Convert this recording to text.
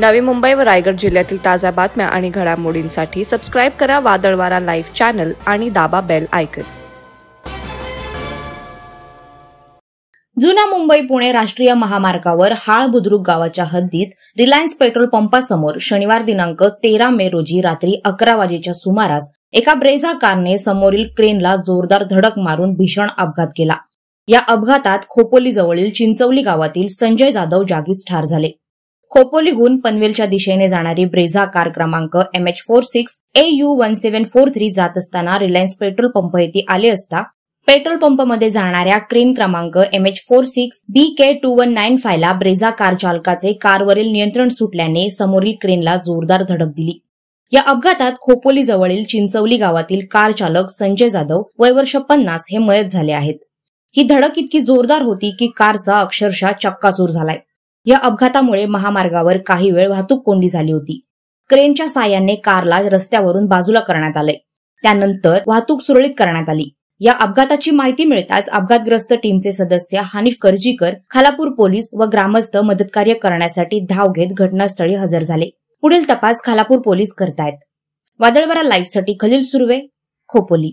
नवी मुंबई व रायगड जिल्ह्यातील ताज्या बातम्या आणि घडामोडींसाठी सबस्क्राईब करा वादळवारा लाईव्ह चॅनल आणि दाबा बेल आयकन जुना मुंबई पुणे राष्ट्रीय महामार्गावर हाळ बुद्रुक गावाच्या हद्दीत रिलायन्स पेट्रोल पंपासमोर शनिवार दिनांक तेरा मे रोजी रात्री अकरा वाजेच्या सुमारास एका ब्रेझा कारने समोरील क्रेनला जोरदार धडक मारून भीषण अपघात केला या अपघातात खोपोलीजवळील चिंचवली गावातील संजय जाधव जागीच ठार झाले खोपोलीहून पनवेलच्या दिशेने जाणारी ब्रेझा कार क्रमांक M H four six A U one seven four three जात असताना रिलायन्स पेट्रोल पंप येथे आले असता पेट्रोल पंप मध्ये जाणाऱ्या क्रेन क्रमांक M H four six B K two one nine फायला ब्रेझा कार चालकाचे कारवरील नियंत्रण सुटल्याने समोरील क्रेनला जोरदार धडक दिली या अपघातात खोपोली जवळील चिंचवली गावातील कार चालक संजय जाधव वयवर्ष पन्नास हे मयत झाले आहेत ही धडक इतकी जोरदार होती की कारचा अक्षरशः चक्काचूर झालाय या अपघातामुळे महामार्गावर काही वेळ वाहतूक कोंडी झाली होती क्रेनच्या साह्याने कारला रस्त्यावरून बाजूला करण्यात आले त्यानंतर वाहतूक सुरळीत करण्यात आली या अपघाताची माहिती मिळताच अपघातग्रस्त टीमचे सदस्य हानिफ करजीकर खालापूर पोलीस व ग्रामस्थ मदतकार्य करण्यासाठी धाव घेत घटनास्थळी हजर झाले पुढील तपास खालापूर पोलीस करतायत वादळवरा लाईव्हसाठी खलील सुर्वे खोपोली